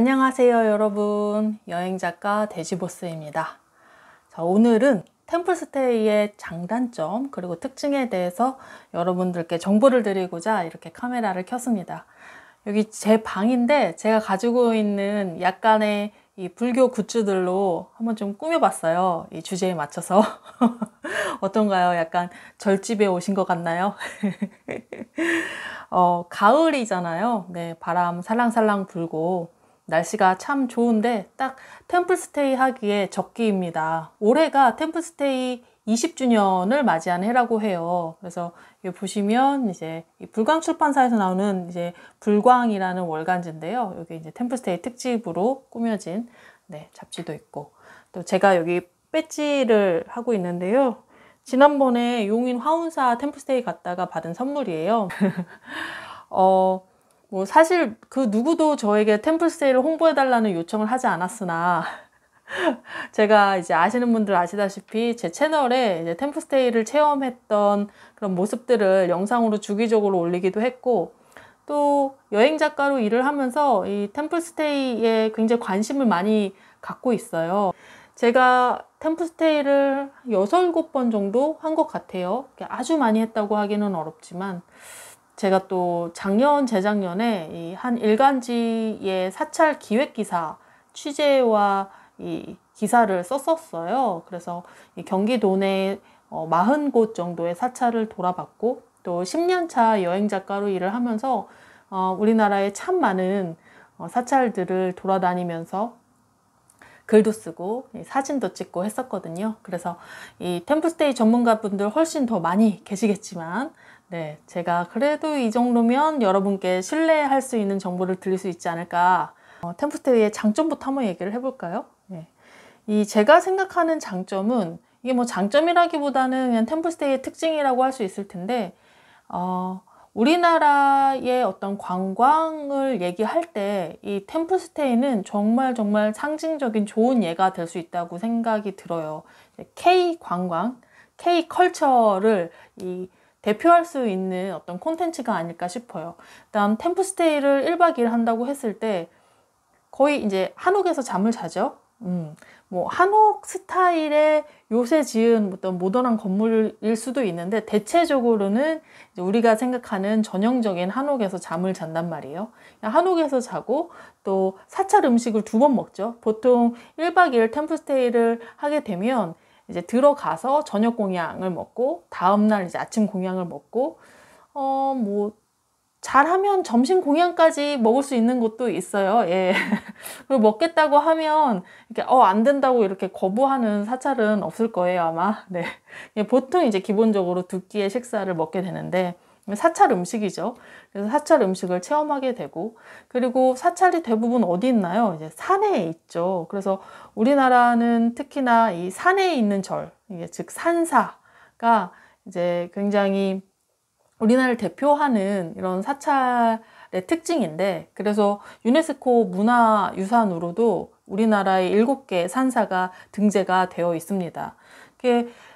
안녕하세요 여러분 여행작가 대지보스입니다 자, 오늘은 템플스테이의 장단점 그리고 특징에 대해서 여러분들께 정보를 드리고자 이렇게 카메라를 켰습니다 여기 제 방인데 제가 가지고 있는 약간의 이 불교 굿즈들로 한번 좀 꾸며봤어요 이 주제에 맞춰서 어떤가요? 약간 절집에 오신 것 같나요? 어, 가을이잖아요 네, 바람 살랑살랑 불고 날씨가 참 좋은데 딱 템플스테이 하기에 적기입니다. 올해가 템플스테이 20주년을 맞이한 해라고 해요. 그래서 여기 보시면 이제 불광 출판사에서 나오는 이제 불광이라는 월간지인데요. 여기 이제 템플스테이 특집으로 꾸며진 네, 잡지도 있고 또 제가 여기 배지를 하고 있는데요. 지난번에 용인 화운사 템플스테이 갔다가 받은 선물이에요. 어, 뭐 사실 그 누구도 저에게 템플스테이를 홍보해달라는 요청을 하지 않았으나 제가 이제 아시는 분들 아시다시피 제 채널에 이제 템플스테이를 체험했던 그런 모습들을 영상으로 주기적으로 올리기도 했고 또 여행 작가로 일을 하면서 이 템플스테이에 굉장히 관심을 많이 갖고 있어요. 제가 템플스테이를 6, 7번 정도 한 것 같아요. 아주 많이 했다고 하기는 어렵지만 제가 또 작년, 재작년에 이 한 일간지의 사찰 기획 기사 취재와 이 기사를 썼었어요. 그래서 경기도 내 40곳 어, 정도의 사찰을 돌아봤고 또 10년 차 여행 작가로 일을 하면서 어, 우리나라에 참 많은 어, 사찰들을 돌아다니면서 글도 쓰고 사진도 찍고 했었거든요. 그래서 이 템플스테이 전문가분들 훨씬 더 많이 계시겠지만 네, 제가 그래도 이 정도면 여러분께 신뢰할 수 있는 정보를 드릴 수 있지 않을까. 어, 템프스테이의 장점부터 한번 얘기를 해볼까요? 네. 이 제가 생각하는 장점은 이게 뭐 장점이라기보다는 그냥 템플스테이의 특징이라고 할 수 있을 텐데 어, 우리나라의 어떤 관광을 얘기할 때 이 템플스테이는 정말 정말 상징적인 좋은 예가 될 수 있다고 생각이 들어요. K 관광, K 컬처를 이 대표할 수 있는 어떤 콘텐츠가 아닐까 싶어요. 일단 템프스테이를 1박 2일 한다고 했을 때 거의 이제 한옥에서 잠을 자죠. 음, 뭐 한옥 스타일의 요새 지은 어떤 모던한 건물일 수도 있는데 대체적으로는 우리가 생각하는 전형적인 한옥에서 잠을 잔단 말이에요. 한옥에서 자고 또 사찰 음식을 두 번 먹죠. 보통 1박 2일 템플스테이를 하게 되면 이제 들어가서 저녁 공양을 먹고 다음날 이제 아침 공양을 먹고 어 뭐 잘하면 점심 공양까지 먹을 수 있는 곳도 있어요. 예. 그리고 먹겠다고 하면 이렇게 어안 된다고 이렇게 거부하는 사찰은 없을 거예요 아마. 네. 예, 보통 이제 기본적으로 두 끼의 식사를 먹게 되는데 사찰 음식이죠. 그래서 사찰 음식을 체험하게 되고 그리고 사찰이 대부분 어디 있나요? 이제 산에 있죠. 그래서 우리나라는 특히나 이 산에 있는 절, 즉 산사가 이제 굉장히 우리나라를 대표하는 이런 사찰의 특징인데 그래서 유네스코 문화유산으로도 우리나라의 일곱 개 산사가 등재가 되어 있습니다.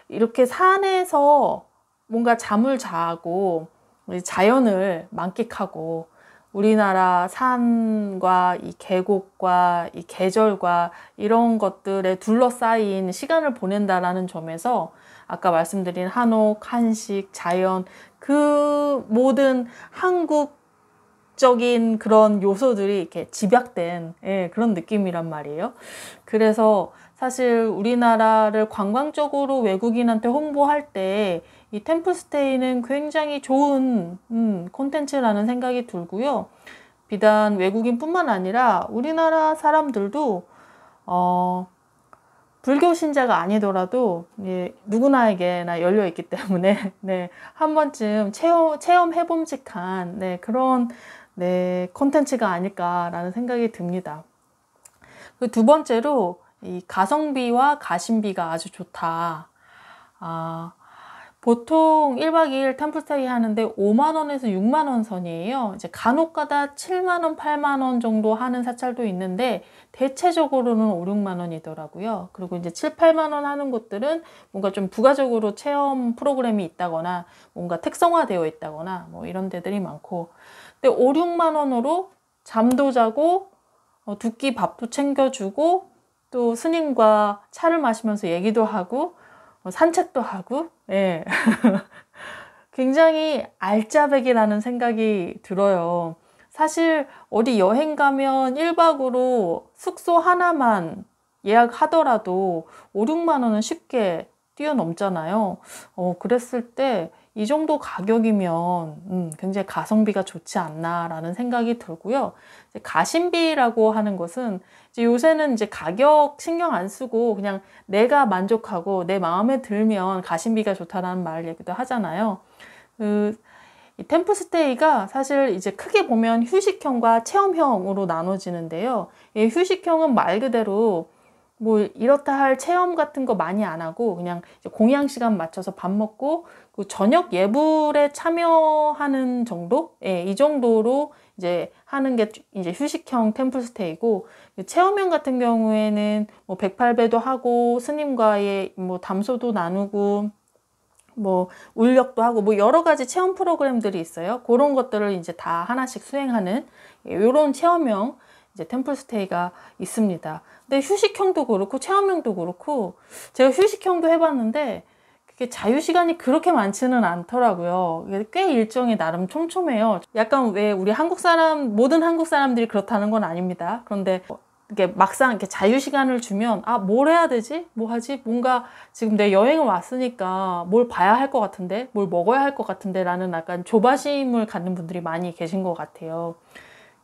이렇게 산에서 뭔가 잠을 자고 우리 자연을 만끽하고 우리나라 산과 이 계곡과 이 계절과 이런 것들에 둘러싸인 시간을 보낸다라는 점에서 아까 말씀드린 한옥, 한식, 자연 그 모든 한국적인 그런 요소들이 이렇게 집약된 예, 그런 느낌이란 말이에요. 그래서 사실 우리나라를 관광적으로 외국인한테 홍보할 때이 템플스테이는 굉장히 좋은 음, 콘텐츠라는 생각이 들고요. 비단 외국인뿐만 아니라 우리나라 사람들도 어, 불교 신자가 아니더라도 예, 누구나에게나 열려 있기 때문에 네, 한 번쯤 체험 체험해 봄직한 네, 그런 네, 콘텐츠가 아닐까라는 생각이 듭니다. 그 두 번째로 이 가성비와 가심비가 아주 좋다. 아, 보통 1박 2일 템플스테이 하는데 5만원에서 6만원 선이에요. 이제 간혹가다 7만원, 8만원 정도 하는 사찰도 있는데 대체적으로는 5, 6만원이더라고요. 그리고 이제 7, 8만원 하는 곳들은 뭔가 좀 부가적으로 체험 프로그램이 있다거나 뭔가 특성화되어 있다거나 뭐 이런 데들이 많고 근데 5, 6만원으로 잠도 자고 어, 두끼 밥도 챙겨주고 또 스님과 차를 마시면서 얘기도 하고 뭐 산책도 하고, 예. 굉장히 알짜배기라는 생각이 들어요. 사실 어디 여행 가면 1박으로 숙소 하나만 예약하더라도 5, 6만 원은 쉽게 뛰어넘잖아요. 어, 그랬을 때이 정도 가격이면 음, 굉장히 가성비가 좋지 않나라는 생각이 들고요. 가심비라고 하는 것은 이제 요새는 이제 가격 신경 안 쓰고 그냥 내가 만족하고 내 마음에 들면 가심비가 좋다라는 말 얘기도 하잖아요. 그, 템프스테이가 사실 이제 크게 보면 휴식형과 체험형으로 나눠지는데요. 휴식형은 말 그대로 뭐 이렇다 할 체험 같은 거 많이 안 하고 그냥 공양 시간 맞춰서 밥 먹고 그 저녁 예불에 참여하는 정도? 예, 이 정도로 이제 하는 게 이제 휴식형 템플스테이고 체험형 같은 경우에는 뭐 108배도 하고 스님과의 뭐 담소도 나누고 뭐 울력도 하고 뭐 여러 가지 체험 프로그램들이 있어요. 그런 것들을 이제 다 하나씩 수행하는 이런 예, 체험형 이제 템플스테이가 있습니다. 근데 휴식형도 그렇고 체험형도 그렇고 제가 휴식형도 해봤는데 그게 자유 시간이 그렇게 많지는 않더라고요. 꽤 일정이 나름 촘촘해요. 약간 왜 우리 한국 사람 모든 한국 사람들이 그렇다는 건 아닙니다. 그런데 이게 막상 이렇게 자유 시간을 주면 아 뭘 해야 되지? 뭐 하지? 뭔가 지금 내 여행을 왔으니까 뭘 봐야 할 것 같은데, 뭘 먹어야 할 것 같은데라는 약간 조바심을 갖는 분들이 많이 계신 것 같아요.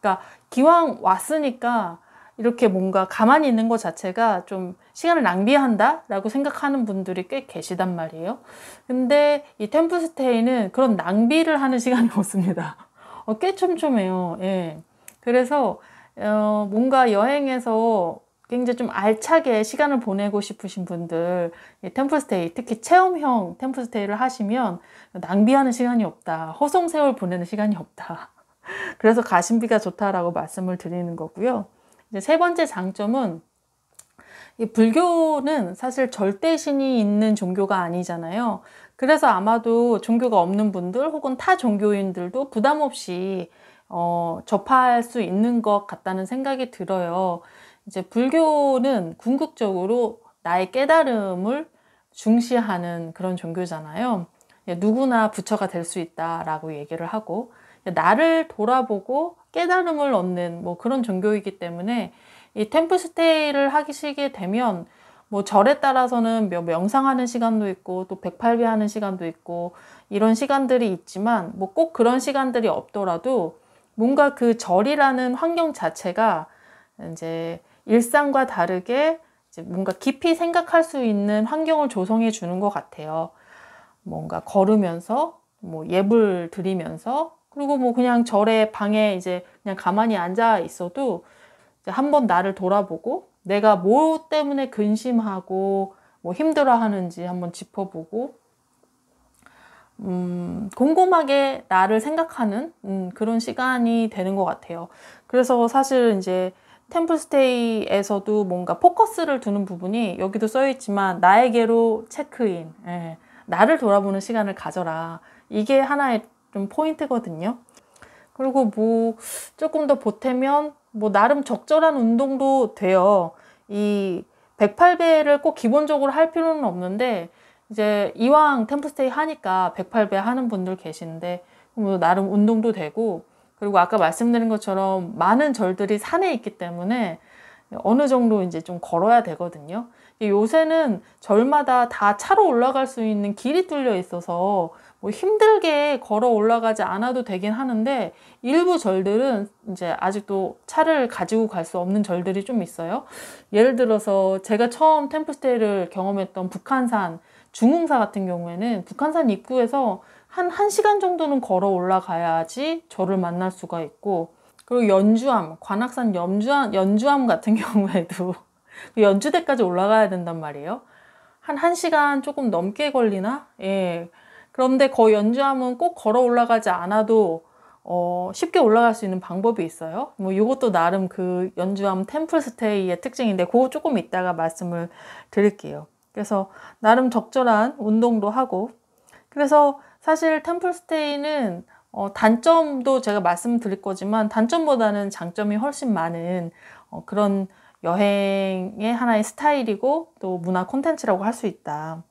그러니까 기왕 왔으니까 이렇게 뭔가 가만히 있는 것 자체가 좀 시간을 낭비한다라고 생각하는 분들이 꽤 계시단 말이에요. 근데 이 템플스테이는 그런 낭비를 하는 시간이 없습니다. 어, 꽤 촘촘해요. 예. 그래서 어, 뭔가 여행에서 굉장히 좀 알차게 시간을 보내고 싶으신 분들 템플스테이 특히 체험형 템플스테이를 하시면 낭비하는 시간이 없다 허송세월 보내는 시간이 없다 그래서 가심비가 좋다라고 말씀을 드리는 거고요. 이제 세 번째 장점은 이 불교는 사실 절대 신이 있는 종교가 아니잖아요. 그래서 아마도 종교가 없는 분들 혹은 타 종교인들도 부담 없이 어, 접할 수 있는 것 같다는 생각이 들어요. 이제 불교는 궁극적으로 나의 깨달음을 중시하는 그런 종교잖아요. 누구나 부처가 될 수 있다라고 얘기를 하고 나를 돌아보고 깨달음을 얻는 뭐 그런 종교이기 때문에 이 템플 스테이를 하시게 되면 뭐 절에 따라서는 뭐 명상하는 시간도 있고 또 백팔비 하는 시간도 있고 이런 시간들이 있지만 뭐 꼭 그런 시간들이 없더라도 뭔가 그 절이라는 환경 자체가 이제 일상과 다르게 이제 뭔가 깊이 생각할 수 있는 환경을 조성해 주는 것 같아요. 뭔가 걸으면서 뭐 예불 드리면서 그리고 뭐 그냥 절에 방에 이제 그냥 가만히 앉아 있어도 한번 나를 돌아보고 내가 뭐 때문에 근심하고 뭐 힘들어 하는지 한번 짚어보고 음, 곰곰하게 나를 생각하는 음, 그런 시간이 되는 것 같아요. 그래서 사실 이제 템플스테이에서도 뭔가 포커스를 두는 부분이 여기도 써있지만 나에게로 체크인, 예, 나를 돌아보는 시간을 가져라. 이게 하나의 좀 포인트거든요. 그리고 뭐 조금 더 보태면 뭐 나름 적절한 운동도 돼요. 이 108배를 꼭 기본적으로 할 필요는 없는데 이제 이왕 템프스테이 하니까 108배 하는 분들 계신데 뭐 나름 운동도 되고 그리고 아까 말씀드린 것처럼 많은 절들이 산에 있기 때문에 어느 정도 이제 좀 걸어야 되거든요. 요새는 절마다 다 차로 올라갈 수 있는 길이 뚫려 있어서 뭐 힘들게 걸어 올라가지 않아도 되긴 하는데 일부 절들은 이제 아직도 차를 가지고 갈 수 없는 절들이 좀 있어요. 예를 들어서 제가 처음 템프스테이를 경험했던 북한산 중흥사 같은 경우에는 북한산 입구에서 한 1시간 정도는 걸어 올라가야지 저를 만날 수가 있고 그리고 연주암, 관악산 연주암, 연주암 같은 경우에도 그 연주대까지 올라가야 된단 말이에요. 한 1시간 조금 넘게 걸리나? 예. 그런데 거 연주함은 꼭 걸어 올라가지 않아도 어, 쉽게 올라갈 수 있는 방법이 있어요. 뭐 이것도 나름 그 연주함 템플 스테이의 특징인데 그거 조금 이따가 말씀을 드릴게요. 그래서 나름 적절한 운동도 하고 그래서 사실 템플 스테이는 어, 단점도 제가 말씀드릴 거지만 단점보다는 장점이 훨씬 많은 어, 그런 여행의 하나의 스타일이고 또 문화 콘텐츠라고 할 수 있다.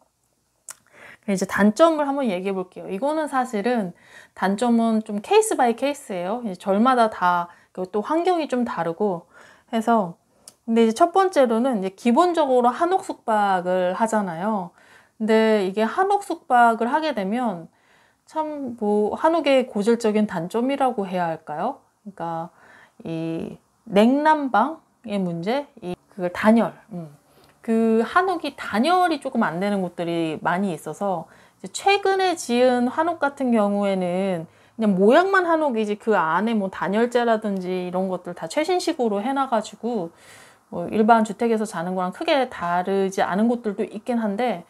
이제 단점을 한번 얘기해 볼게요. 이거는 사실은 단점은 좀 케이스 바이 케이스예요. 절마다 다, 그 또 환경이 좀 다르고 해서 근데 이제 첫 번째로는 이제 기본적으로 한옥 숙박을 하잖아요. 근데 이게 한옥 숙박을 하게 되면 참 뭐 한옥의 고질적인 단점이라고 해야 할까요? 그러니까 이 냉난방의 문제, 이 그걸 단열. 음. 그 한옥이 단열이 조금 안 되는 곳들이 많이 있어서 이제 최근에 지은 한옥 같은 경우에는 그냥 모양만 한옥이지 그 안에 뭐 단열재라든지 이런 것들 다 최신식으로 해놔가지고 뭐 일반 주택에서 자는 거랑 크게 다르지 않은 곳들도 있긴 한데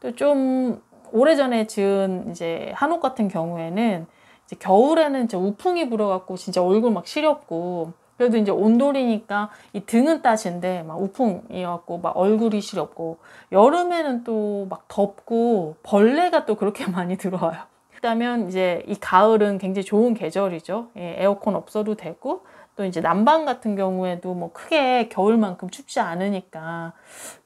또 좀 오래전에 지은 이제 한옥 같은 경우에는 이제 겨울에는 이제 우풍이 불어갖고 진짜 얼굴 막 시렵고 그래도 이제 온돌이니까 이 등은 따신데 막 우풍이었고 막 얼굴이 시렵고 여름에는 또 막 덥고 벌레가 또 그렇게 많이 들어와요. 그다면 이제 이 가을은 굉장히 좋은 계절이죠. 예, 에어컨 없어도 되고 또 이제 난방 같은 경우에도 뭐 크게 겨울만큼 춥지 않으니까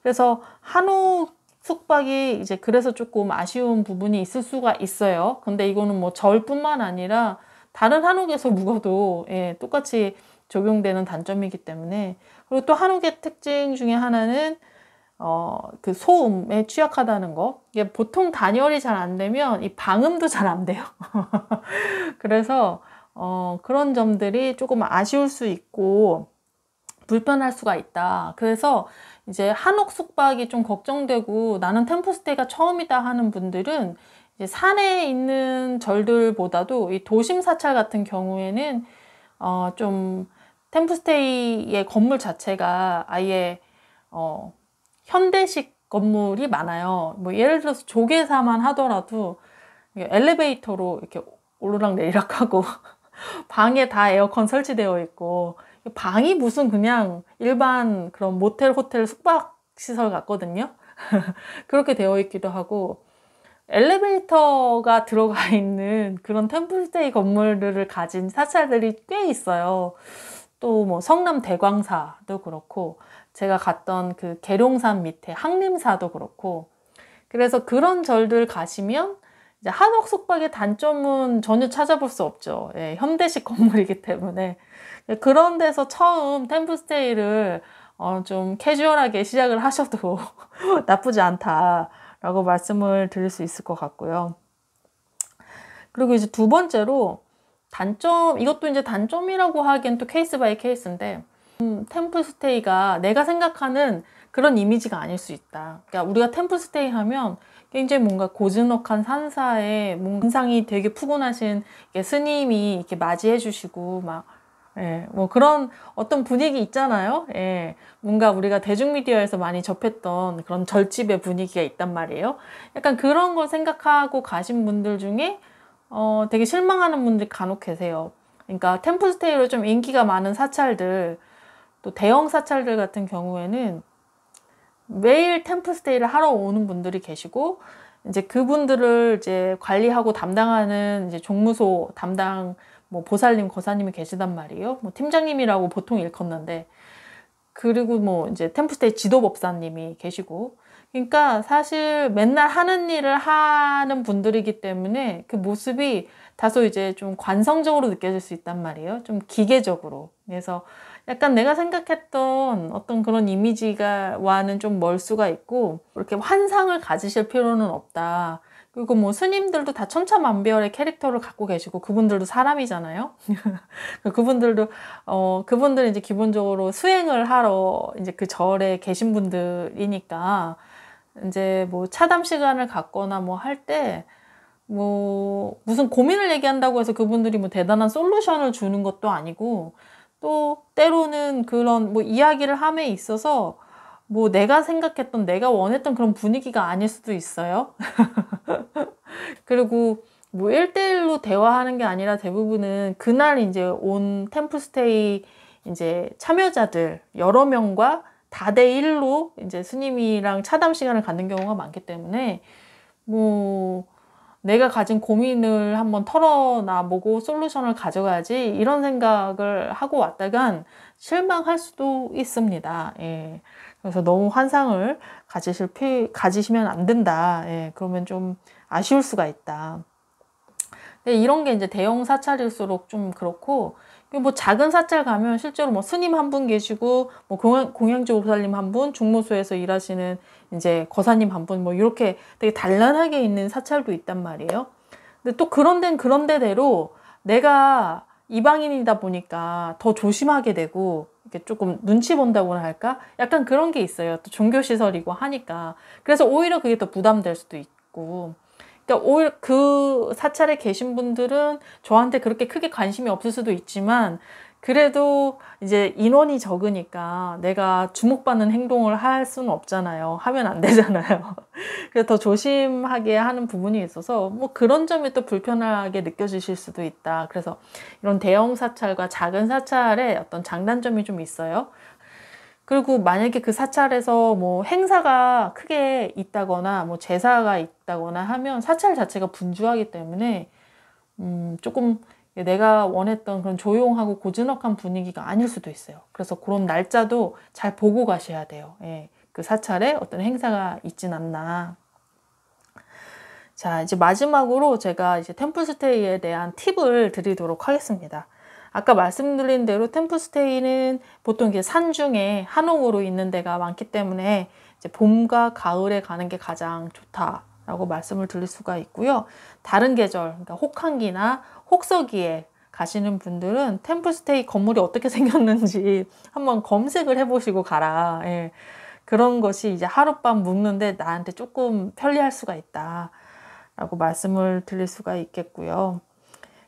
그래서 한우 숙박이 이제 그래서 조금 아쉬운 부분이 있을 수가 있어요. 근데 이거는 뭐 절뿐만 아니라 다른 한옥에서 묵어도 예, 똑같이 적용되는 단점이기 때문에 그리고 또 한옥의 특징 중에 하나는 어, 그 소음에 취약하다는 거. 이게 보통 단열이 잘 안 되면 이 방음도 잘 안 돼요. 그래서, 어, 그런 점들이 조금 아쉬울 수 있고, 불편할 수가 있다. 그래서 이제 한옥 숙박이 좀 걱정되고 나는 템포스테이가 처음이다 하는 분들은 이제 산에 있는 절들보다도 이 도심 사찰 같은 경우에는 어, 좀 템프스테이의 건물 자체가 아예 어, 현대식 건물이 많아요. 뭐 예를 들어서 조계사만 하더라도 엘리베이터로 이렇게 오르락 내리락 하고 방에 다 에어컨 설치되어 있고 방이 무슨 그냥 일반 그런 모텔 호텔 숙박 시설 같거든요. 그렇게 되어 있기도 하고 엘리베이터가 들어가 있는 그런 템플스테이 건물들을 가진 사찰들이 꽤 있어요. 또뭐 성남 대광사도 그렇고 제가 갔던 그 계룡산 밑에 항림사도 그렇고 그래서 그런 절들 가시면 이제 한옥 숙박의 단점은 전혀 찾아볼 수 없죠. 예, 현대식 건물이기 때문에 네, 그런 데서 처음 템프스테이를 어, 좀 캐주얼하게 시작을 하셔도 나쁘지 않다라고 말씀을 드릴 수 있을 것 같고요. 그리고 이제 두 번째로 단점 이것도 이제 단점이라고 하기엔 또 케이스 바이 케이스인데 음, 템플스테이가 내가 생각하는 그런 이미지가 아닐 수 있다. 그러니까 우리가 템플스테이 하면 굉장히 뭔가 고즈넉한 산사에 문상이 되게 푸근하신 스님이 이렇게 맞이해 주시고 막 예, 뭐 그런 어떤 분위기 있잖아요. 예, 뭔가 우리가 대중미디어에서 많이 접했던 그런 절집의 분위기가 있단 말이에요. 약간 그런 걸 생각하고 가신 분들 중에 어, 되게 실망하는 분들이 간혹 계세요. 그러니까 템플스테이로 좀 인기가 많은 사찰들, 또 대형 사찰들 같은 경우에는 매일 템플스테이를 하러 오는 분들이 계시고, 이제 그분들을 이제 관리하고 담당하는 이제 종무소 담당 뭐 보살님, 거사님이 계시단 말이에요. 뭐 팀장님이라고 보통 일컫는데, 그리고 뭐 이제 템플스테이 지도법사님이 계시고, 그러니까 사실 맨날 하는 일을 하는 분들이기 때문에 그 모습이 다소 이제 좀 관성적으로 느껴질 수 있단 말이에요. 좀 기계적으로. 그래서 약간 내가 생각했던 어떤 그런 이미지가 와는 좀 멀 수가 있고 이렇게 환상을 가지실 필요는 없다. 그리고 뭐 스님들도 다 천차만별의 캐릭터를 갖고 계시고 그분들도 사람이잖아요. 그러니까 그분들도 어 그분들은 이제 기본적으로 수행을 하러 이제 그 절에 계신 분들이니까 이제 뭐 차담 시간을 갖거나 뭐 할때뭐 뭐 무슨 고민을 얘기한다고 해서 그분들이 뭐 대단한 솔루션을 주는 것도 아니고 또 때로는 그런 뭐 이야기를 함에 있어서 뭐 내가 생각했던 내가 원했던 그런 분위기가 아닐 수도 있어요. 그리고 뭐 1대1로 대화하는 게 아니라 대부분은 그날 이제 온 템플스테이 이제 참여자들 여러 명과 다대일로 이제 스님이랑 차담 시간을 갖는 경우가 많기 때문에 뭐 내가 가진 고민을 한번 털어놔보고 솔루션을 가져가야지 이런 생각을 하고 왔다간 실망할 수도 있습니다. 예. 그래서 너무 환상을 가지실 필, 가지시면 안 된다. 예, 그러면 좀 아쉬울 수가 있다. 근 이런 게 이제 대형 사찰일수록 좀 그렇고, 뭐 작은 사찰 가면 실제로 뭐 스님 한 분 계시고, 뭐 공양, 공양지 보살님 한 분, 중모소에서 일하시는 이제 거사님 한 분, 뭐 이렇게 되게 단란하게 있는 사찰도 있단 말이에요. 근데 또 그런 데는 그런 데대로 내가 이방인이다 보니까 더 조심하게 되고, 이렇게 조금 눈치 본다고나 할까? 약간 그런 게 있어요. 또 종교 시설이고 하니까. 그래서 오히려 그게 더 부담될 수도 있고. 그러니까 오히려 그 사찰에 계신 분들은 저한테 그렇게 크게 관심이 없을 수도 있지만 그래도 이제 인원이 적으니까 내가 주목받는 행동을 할 수는 없잖아요. 하면 안 되잖아요. 그래서 더 조심하게 하는 부분이 있어서 뭐 그런 점이 또 불편하게 느껴지실 수도 있다. 그래서 이런 대형 사찰과 작은 사찰의 어떤 장단점이 좀 있어요. 그리고 만약에 그 사찰에서 뭐 행사가 크게 있다거나 뭐 제사가 있다거나 하면 사찰 자체가 분주하기 때문에 음 조금 예, 내가 원했던 그런 조용하고 고즈넉한 분위기가 아닐 수도 있어요. 그래서 그런 날짜도 잘 보고 가셔야 돼요. 예, 그 사찰에 어떤 행사가 있진 않나. 자, 이제 마지막으로 제가 이제 템플스테이에 대한 팁을 드리도록 하겠습니다. 아까 말씀드린 대로 템플스테이는 보통 이제 산 중에 한옥으로 있는 데가 많기 때문에 이제 봄과 가을에 가는 게 가장 좋다. 라고 말씀을 드릴 수가 있고요. 다른 계절, 그러니까 혹한기나 혹서기에 가시는 분들은 템플스테이 건물이 어떻게 생겼는지 한번 검색을 해보시고 가라. 예. 그런 것이 이제 하룻밤 묵는데 나한테 조금 편리할 수가 있다. 라고 말씀을 드릴 수가 있겠고요.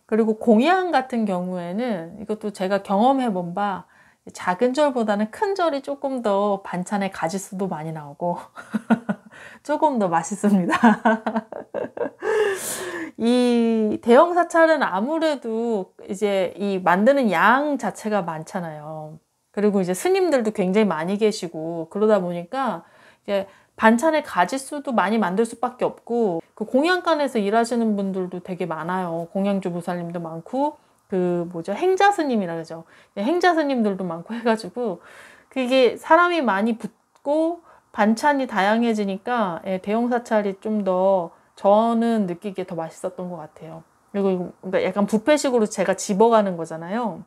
그리고 공양 같은 경우에는 이것도 제가 경험해 본바 작은 절보다는 큰 절이 조금 더 반찬의 가짓수도 많이 나오고 조금 더 맛있습니다. 이 대형 사찰은 아무래도 이제 이 만드는 양 자체가 많잖아요. 그리고 이제 스님들도 굉장히 많이 계시고 그러다 보니까 이제 반찬의 가지수도 많이 만들 수밖에 없고 그공양관에서 일하시는 분들도 되게 많아요. 공양주 보살님도 많고 그 뭐죠 행자 스님이라 그러죠. 네, 행자 스님들도 많고 해가지고 그게 사람이 많이 붙고 반찬이 다양해지니까 예, 대형 사찰이 좀 더 저는 느끼기에 더 맛있었던 것 같아요. 그리고 그러니까 약간 부페식으로 제가 집어가는 거잖아요.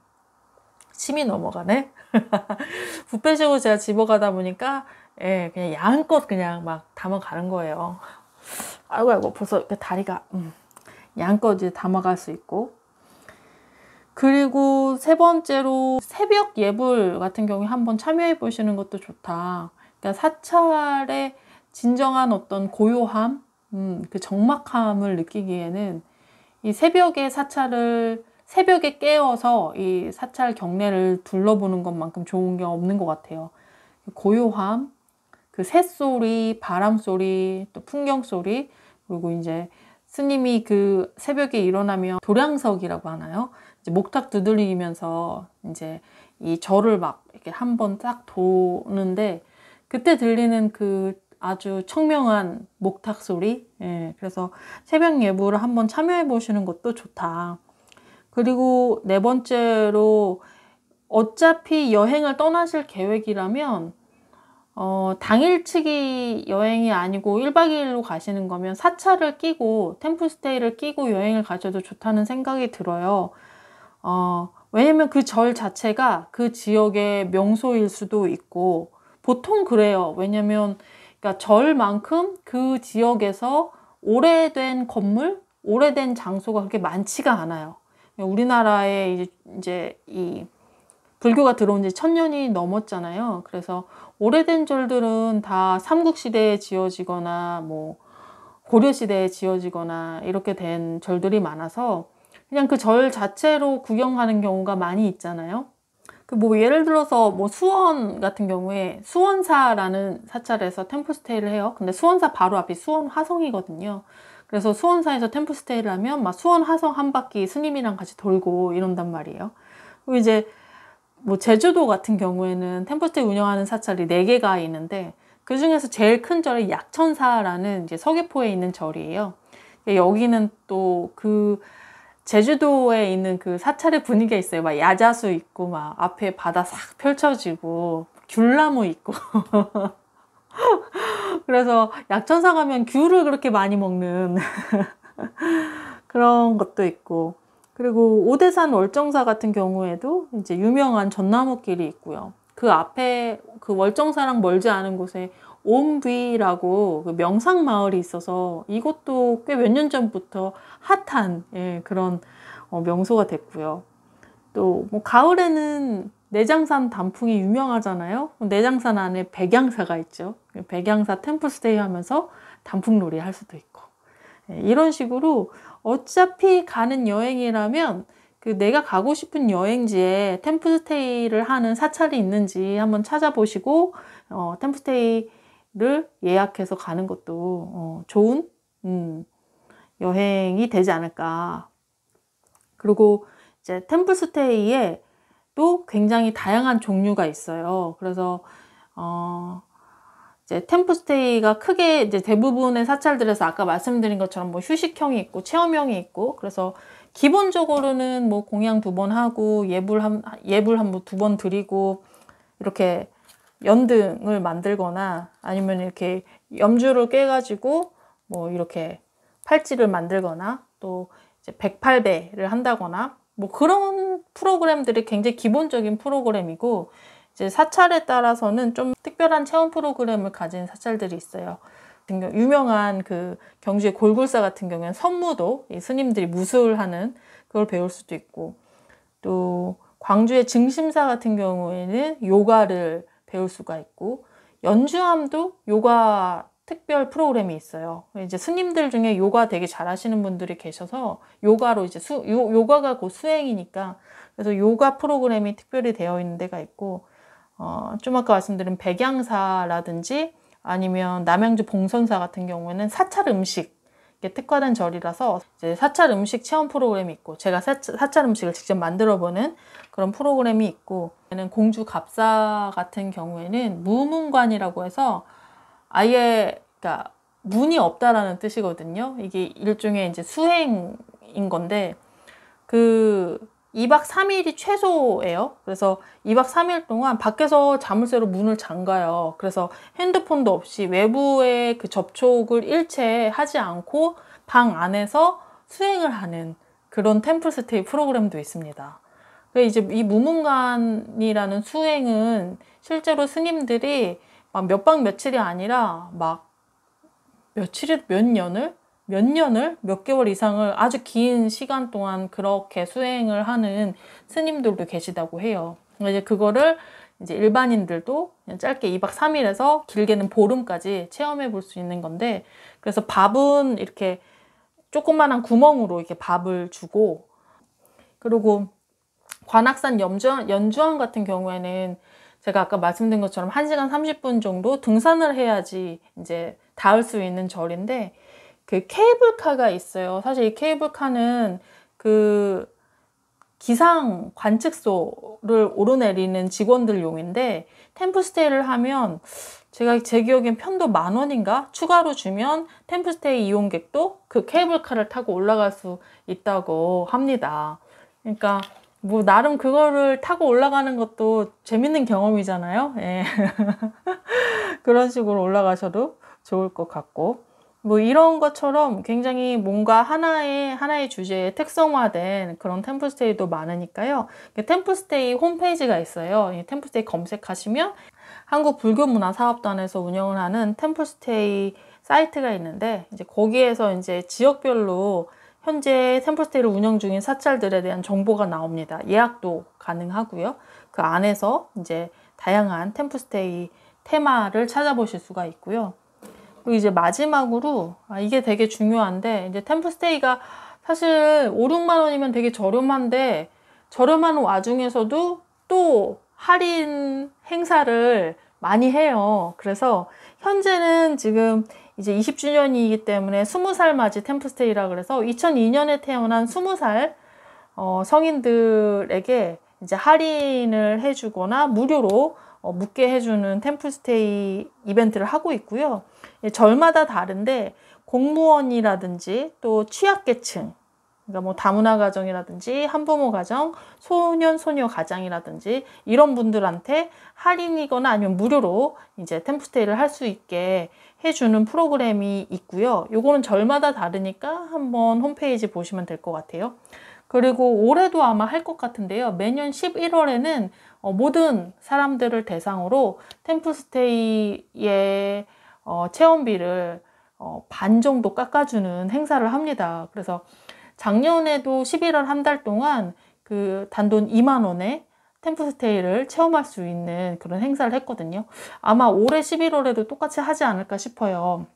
침이 넘어가네. 부페식으로 제가 집어가다 보니까 예, 그냥 양껏 그냥 막 담아가는 거예요. 아이고 아이고 벌써 이렇게 다리가 음, 양껏 이제 담아갈 수 있고 그리고 세 번째로 새벽 예불 같은 경우에 한번 참여해 보시는 것도 좋다. 그러니까 사찰의 진정한 어떤 고요함, 음, 그 적막함을 느끼기에는 이 새벽에 사찰을 새벽에 깨어서 이 사찰 경례를 둘러보는 것만큼 좋은 게 없는 것 같아요. 고요함, 그 새소리, 바람소리, 또 풍경소리, 그리고 이제 스님이 그 새벽에 일어나면 도량석이라고 하나요? 이제 목탁 두들리면서 이제 이 절을 막 이렇게 한번딱 도는데 그때 들리는 그 아주 청명한 목탁 소리. 예, 그래서 새벽 예보를 한번 참여해 보시는 것도 좋다. 그리고 네 번째로 어차피 여행을 떠나실 계획이라면 어, 당일치기 여행이 아니고 1박 2일로 가시는 거면 사차를 끼고 템플스테이를 끼고 여행을 가셔도 좋다는 생각이 들어요. 어, 왜냐면 그 절 자체가 그 지역의 명소일 수도 있고 보통 그래요. 왜냐면 그러니까 절만큼 그 지역에서 오래된 건물, 오래된 장소가 그렇게 많지가 않아요. 우리나라에 이제, 이 불교가 들어온 지 천년이 넘었잖아요. 그래서 오래된 절들은 다 삼국시대에 지어지거나 뭐 고려시대에 지어지거나 이렇게 된 절들이 많아서 그냥 그 절 자체로 구경하는 경우가 많이 있잖아요. 그뭐 예를 들어서 뭐 수원 같은 경우에 수원사라는 사찰에서 템플스테이를 해요. 근데 수원사 바로 앞이 수원 화성이거든요. 그래서 수원사에서 템플스테이를 하면 막 수원 화성 한 바퀴 스님이랑 같이 돌고 이런단 말이에요. 그리고 이제 뭐 제주도 같은 경우에는 템플스테이 운영하는 사찰이 4개가 있는데 그 중에서 제일 큰 절이 약천사라는 이제 서귀포에 있는 절이에요. 여기는 또그 제주도에 있는 그 사찰의 분위기가 있어요. 막 야자수 있고 막 앞에 바다 싹 펼쳐지고 귤나무 있고. 그래서 약천사 가면 귤을 그렇게 많이 먹는 그런 것도 있고 그리고 오대산 월정사 같은 경우에도 이제 유명한 전나무길이 있고요. 그 앞에 그 월정사랑 멀지 않은 곳에 옴귀라고 그 명상 마을이 있어서 이것도 꽤 몇 년 전부터 핫한 예, 그런 어, 명소가 됐고요. 또뭐 가을에는 내장산 단풍이 유명하잖아요. 내장산 안에 백양사가 있죠. 백양사 템플스테이 하면서 단풍놀이 할 수도 있고 예, 이런 식으로 어차피 가는 여행이라면 그 내가 가고 싶은 여행지에 템플스테이를 하는 사찰이 있는지 한번 찾아보시고 어, 템플스테이 를 예약해서 가는 것도 어, 좋은 음, 여행이 되지 않을까. 그리고 이제 템플 스테이에 또 굉장히 다양한 종류가 있어요. 그래서 어, 이제 템플 스테이가 크게 이제 대부분의 사찰들에서 아까 말씀드린 것처럼 뭐 휴식형이 있고 체험형이 있고 그래서 기본적으로는 뭐 공양 두 번 하고 예불 한 예불 한두번 드리고 이렇게 연등을 만들거나 아니면 이렇게 염주를 깨가지고 뭐 이렇게 팔찌를 만들거나 또 이제 108배를 한다거나 뭐 그런 프로그램들이 굉장히 기본적인 프로그램이고 이제 사찰에 따라서는 좀 특별한 체험 프로그램을 가진 사찰들이 있어요. 유명한 그 경주의 골굴사 같은 경우에는 선무도 스님들이 무술하는 그걸 배울 수도 있고 또 광주의 증심사 같은 경우에는 요가를 배울 수가 있고 연주함도 요가 특별 프로그램이 있어요. 이제 스님들 중에 요가 되게 잘 하시는 분들이 계셔서 요가로 이제 수, 요, 가가곧 수행이니까 그래서 요가 프로그램이 특별히 되어 있는 데가 있고 어, 좀 아까 말씀드린 백양사라든지 아니면 남양주 봉선사 같은 경우에는 사찰 음식 특화된 절이라서 이제 사찰 음식 체험 프로그램이 있고 제가 사찰 음식을 직접 만들어보는 그런 프로그램이 있고 공주 갑사 같은 경우에는 무문관이라고 해서 아예 그러니까 문이 없다라는 뜻이거든요. 이게 일종의 이제 수행인 건데 그 2박 3일이 최소예요. 그래서 2박 3일 동안 밖에서 자물쇠로 문을 잠가요. 그래서 핸드폰도 없이 외부의 그 접촉을 일체 하지 않고 방 안에서 수행을 하는 그런 템플스테이 프로그램도 있습니다. 그 이제 이 무문간이라는 수행은 실제로 스님들이 막 몇박 며칠이 아니라 막 며칠이 몇 년을 몇 년을 몇 개월 이상을 아주 긴 시간 동안 그렇게 수행을 하는 스님들도 계시다고 해요. 그러니까 이제 그거를 이제 일반인들도 짧게 2박 3일에서 길게는 보름까지 체험해 볼 수 있는 건데 그래서 밥은 이렇게 조그만한 구멍으로 이렇게 밥을 주고 그리고 관악산 연주원, 연주원 같은 경우에는 제가 아까 말씀드린 것처럼 1시간 30분 정도 등산을 해야지 이제 닿을 수 있는 절인데 그 케이블카가 있어요. 사실 이 케이블카는 그 기상 관측소를 오르내리는 직원들 용인데 템프스테이를 하면 제가 제 기억엔 편도 만 원인가 추가로 주면 템프스테이 이용객도 그 케이블카를 타고 올라갈 수 있다고 합니다. 그러니까 뭐 나름 그거를 타고 올라가는 것도 재밌는 경험이잖아요. 예. 그런 식으로 올라가셔도 좋을 것 같고 뭐 이런 것처럼 굉장히 뭔가 하나의 하나의 주제에 특성화된 그런 템플스테이도 많으니까요. 그 템플스테이 홈페이지가 있어요. 템플스테이 검색하시면 한국 불교문화사업단에서 운영을 하는 템플스테이 사이트가 있는데 이제 거기에서 이제 지역별로 현재 템플스테이를 운영 중인 사찰들에 대한 정보가 나옵니다. 예약도 가능하고요. 그 안에서 이제 다양한 템플스테이 테마를 찾아보실 수가 있고요. 이제 마지막으로 아, 이게 되게 중요한데 이제 템프스테이가 사실 5, 6만 원이면 되게 저렴한데 저렴한 와중에서도 또 할인 행사를 많이 해요. 그래서 현재는 지금 이제 20주년이기 때문에 20살 맞이 템프스테이라 그래서 2002년에 태어난 20살 어, 성인들에게 이제 할인을 해주거나 무료로 어, 묵게 해주는 템플스테이 이벤트를 하고 있고요. 예, 절마다 다른데 공무원이라든지 또 취약계층, 그러니까 뭐 다문화 가정이라든지 한부모 가정, 소년 소녀 가장이라든지 이런 분들한테 할인이거나 아니면 무료로 이제 템플스테이를 할 수 있게 해주는 프로그램이 있고요. 요거는 절마다 다르니까 한번 홈페이지 보시면 될 것 같아요. 그리고 올해도 아마 할 것 같은데요. 매년 11월에는 어, 모든 사람들을 대상으로 템플스테이의 어, 체험비를 어, 반 정도 깎아주는 행사를 합니다. 그래서 작년에도 11월 한 달 동안 그 단돈 2만 원에 템플스테이를 체험할 수 있는 그런 행사를 했거든요. 아마 올해 11월에도 똑같이 하지 않을까 싶어요.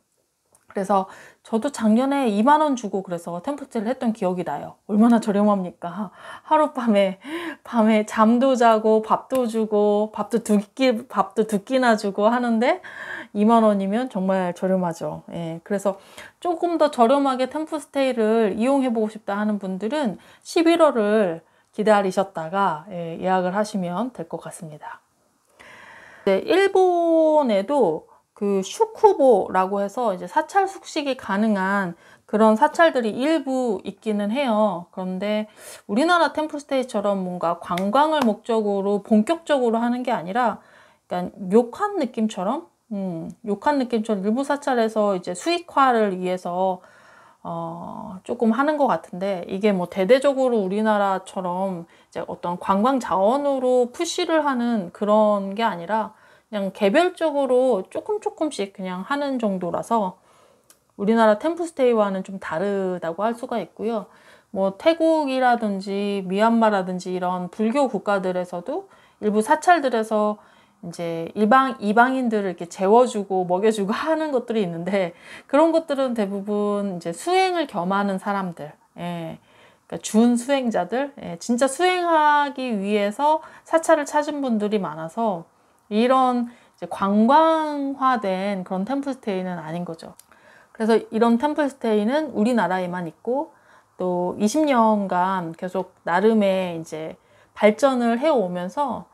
그래서 저도 작년에 2만 원 주고 그래서 템플스테이를 했던 기억이 나요. 얼마나 저렴합니까? 하룻밤에 밤에 잠도 자고 밥도 주고 밥도 두끼 밥도 두 끼나 주고 하는데 2만 원이면 정말 저렴하죠. 예. 그래서 조금 더 저렴하게 템프스테이를 이용해 보고 싶다 하는 분들은 11월을 기다리셨다가 예, 예약을 하시면 될 것 같습니다. 이제 일본에도 그 슈쿠보라고 해서 이제 사찰 숙식이 가능한 그런 사찰들이 일부 있기는 해요. 그런데 우리나라 템플스테이처럼 뭔가 관광을 목적으로 본격적으로 하는 게 아니라 약간 욕한 느낌처럼 음, 욕한 느낌처럼 일부 사찰에서 이제 수익화를 위해서 어, 조금 하는 것 같은데 이게 뭐 대대적으로 우리나라처럼 이제 어떤 관광 자원으로 푸시를 하는 그런 게 아니라 그냥 개별적으로 조금 조금씩 그냥 하는 정도라서 우리나라 템프스테이와는 좀 다르다고 할 수가 있고요. 뭐 태국이라든지 미얀마라든지 이런 불교 국가들에서도 일부 사찰들에서 이제 일방 이방인들을 이렇게 재워주고 먹여주고 하는 것들이 있는데 그런 것들은 대부분 이제 수행을 겸하는 사람들, 예. 그러니까 준 수행자들, 예. 진짜 수행하기 위해서 사찰을 찾은 분들이 많아서 이런 이제 관광화된 그런 템플스테이는 아닌 거죠. 그래서 이런 템플스테이는 우리나라에만 있고 또 20년간 계속 나름의 이제 발전을 해오면서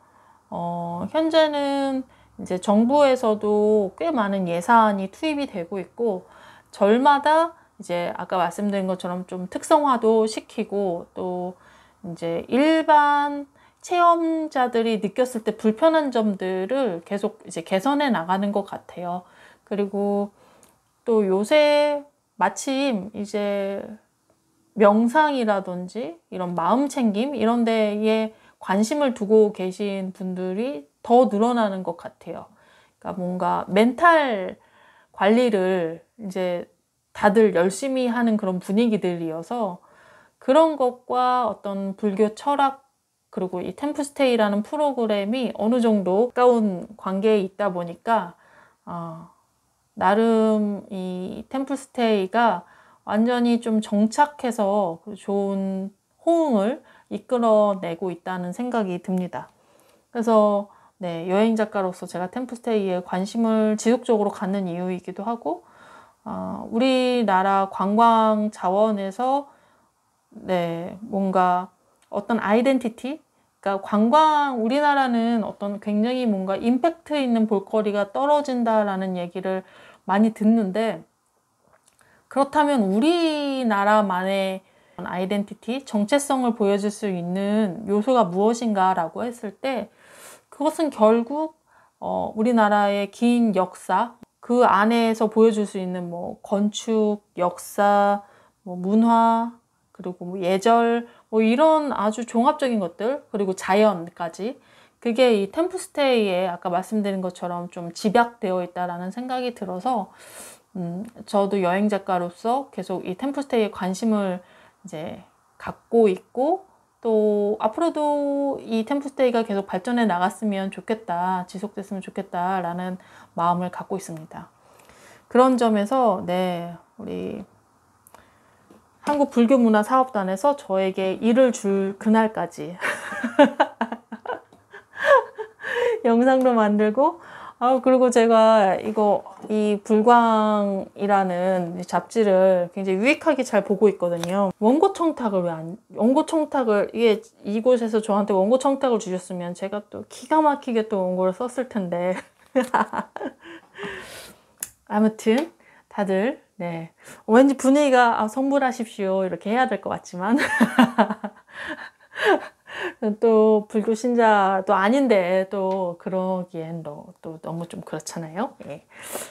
어, 현재는 이제 정부에서도 꽤 많은 예산이 투입이 되고 있고 절마다 이제 아까 말씀드린 것처럼 좀 특성화도 시키고 또 이제 일반 체험자들이 느꼈을 때 불편한 점들을 계속 이제 개선해 나가는 것 같아요. 그리고 또 요새 마침 이제 명상이라든지 이런 마음 챙김 이런 데에 관심을 두고 계신 분들이 더 늘어나는 것 같아요. 그러니까 뭔가 멘탈 관리를 이제 다들 열심히 하는 그런 분위기들이어서 그런 것과 어떤 불교 철학 그리고 이 템프스테이라는 프로그램이 어느 정도 가까운 관계에 있다 보니까 어, 나름 이 템플스테이가 완전히 좀 정착해서 그 좋은 호응을 이끌어내고 있다는 생각이 듭니다. 그래서 네, 여행 작가로서 제가 템플스테이에 관심을 지속적으로 갖는 이유이기도 하고 어, 우리나라 관광 자원에서 네, 뭔가 어떤 아이덴티티 그러니까 관광 우리나라는 어떤 굉장히 뭔가 임팩트 있는 볼거리가 떨어진다라는 얘기를 많이 듣는데 그렇다면 우리나라만의 아이덴티티, 정체성을 보여줄 수 있는 요소가 무엇인가라고 했을 때 그것은 결국 어, 우리나라의 긴 역사 그 안에서 보여줄 수 있는 뭐 건축, 역사, 뭐 문화 그리고 뭐 예절 뭐 이런 아주 종합적인 것들 그리고 자연까지 그게 이 템프스테이에 아까 말씀드린 것처럼 좀 집약되어 있다라는 생각이 들어서 음, 저도 여행 작가로서 계속 이 템프스테이에 관심을 이제 갖고 있고 또 앞으로도 이 템프스테이가 계속 발전해 나갔으면 좋겠다, 지속됐으면 좋겠다라는 마음을 갖고 있습니다. 그런 점에서 네 우리 한국 불교문화 사업단에서 저에게 일을 줄 그날까지 영상도 만들고 아 그리고 제가 이거 이 불광이라는 잡지를 굉장히 유익하게 잘 보고 있거든요 원고 청탁을 왜안 원고 청탁을 이게 이곳에서 저한테 원고 청탁을 주셨으면 제가 또 기가 막히게 또 원고를 썼을 텐데 아무튼 다들 네 왠지 분위기가 아, 성불하십시오 이렇게 해야 될 것 같지만 또 불교 신자도 아닌데 또 그러기엔 또, 또 너무 좀 그렇잖아요. 예.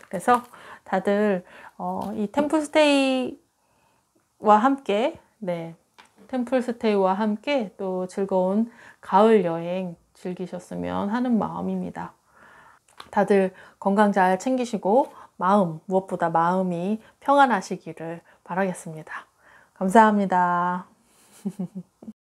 그래서 다들 어, 이 템플스테이와 함께 네 템플스테이와 함께 또 즐거운 가을 여행 즐기셨으면 하는 마음입니다. 다들 건강 잘 챙기시고 마음, 무엇보다 마음이 평안하시기를 바라겠습니다. 감사합니다.